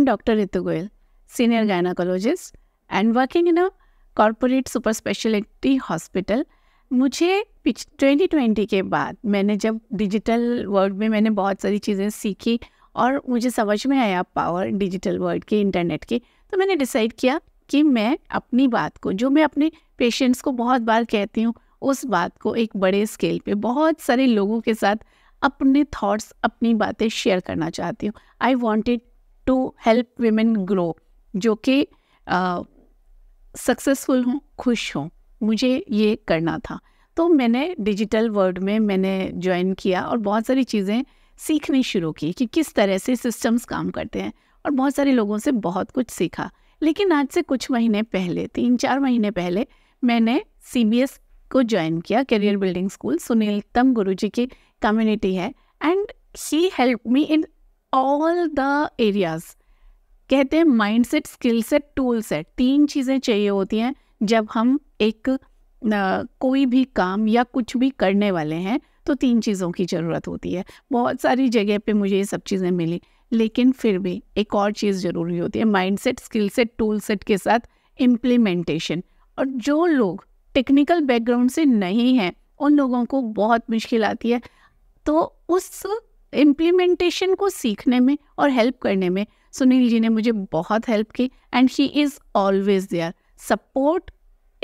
am Dr. Ritu Goyal, senior gynecologist and working in a corporate super specialty hospital. मुझे पिछ 2020 के बाद मैंने जब डिजिटल वर्ल्ड में मैंने बहुत सारी चीज़ें सीखी और मुझे समझ में आया पावर डिजिटल वर्ल्ड के इंटरनेट के तो मैंने डिसाइड किया कि मैं अपनी बात को जो मैं अपने पेशेंट्स को बहुत बार कहती हूँ उस बात को एक बड़े स्केल पे बहुत सारे लोगों के साथ अपने थॉट्स अपनी बातें शेयर करना चाहती हूँ I wanted to help women grow जो कि सक्सेसफुल हों खुश हों मुझे ये करना था तो मैंने डिजिटल वर्ल्ड में मैंने ज्वाइन किया और बहुत सारी चीज़ें सीखनी शुरू की कि किस तरह से सिस्टम्स काम करते हैं और बहुत सारे लोगों से बहुत कुछ सीखा लेकिन आज से कुछ महीने पहले तीन चार महीने पहले मैंने सी को ज्वाइन किया करियर बिल्डिंग स्कूल सुनील तम गुरु जी की कम्युनिटी है and she help me in all the areas कहते हैं mindset skill set tool set तीन चीज़ें चाहिए होती हैं जब हम एक न, कोई भी काम या कुछ भी करने वाले हैं तो तीन चीज़ों की ज़रूरत होती है बहुत सारी जगह पे मुझे ये सब चीज़ें मिली लेकिन फिर भी एक और चीज़ ज़रूरी होती है mindset skill set tool set के साथ इम्प्लीमेंटेशन और जो लोग टेक्निकल बैकग्राउंड से नहीं हैं उन लोगों को बहुत मुश्किल आती है तो उस इम्प्लीमेंटेशन को सीखने में और हेल्प करने में सुनील जी ने मुझे बहुत हेल्प की and she is always there support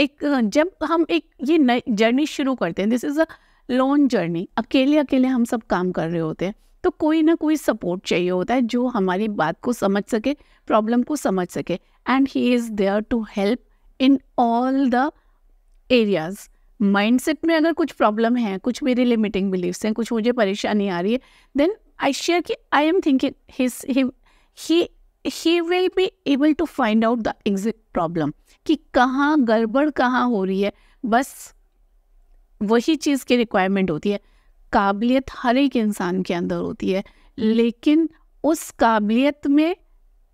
एक जब हम एक ये नई जर्नी शुरू करते हैं this is a long journey अकेले अकेले हम सब काम कर रहे होते हैं तो कोई ना कोई सपोर्ट चाहिए होता है जो हमारी बात को समझ सके प्रॉब्लम को समझ सके and he is there to help in all the areas mindset में अगर कुछ प्रॉब्लम है कुछ मेरी लिमिटिंग बिलीव्स हैं कुछ मुझे परेशानी आ रही है देन आई शेयर कि I am thinking his he he will be able to find out the exit problem कि कहाँ गड़बड़ कहाँ हो रही है बस वही चीज़ की रिक्वायरमेंट होती है काबिलियत हर एक इंसान के अंदर होती है लेकिन उस काबिलियत में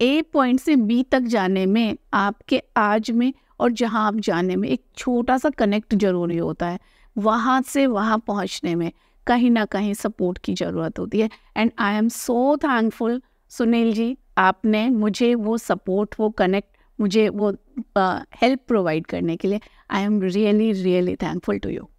ए पॉइंट से बी तक जाने में आपके आज में और जहाँ आप जाने में एक छोटा सा कनेक्ट ज़रूरी होता है वहाँ से वहाँ पहुँचने में कहीं ना कहीं सपोर्ट की ज़रूरत होती है and I am so thankful Sunil ji आपने मुझे वो सपोर्ट वो कनेक्ट मुझे वो हेल्प uh, प्रोवाइड करने के लिए I am really really thankful to you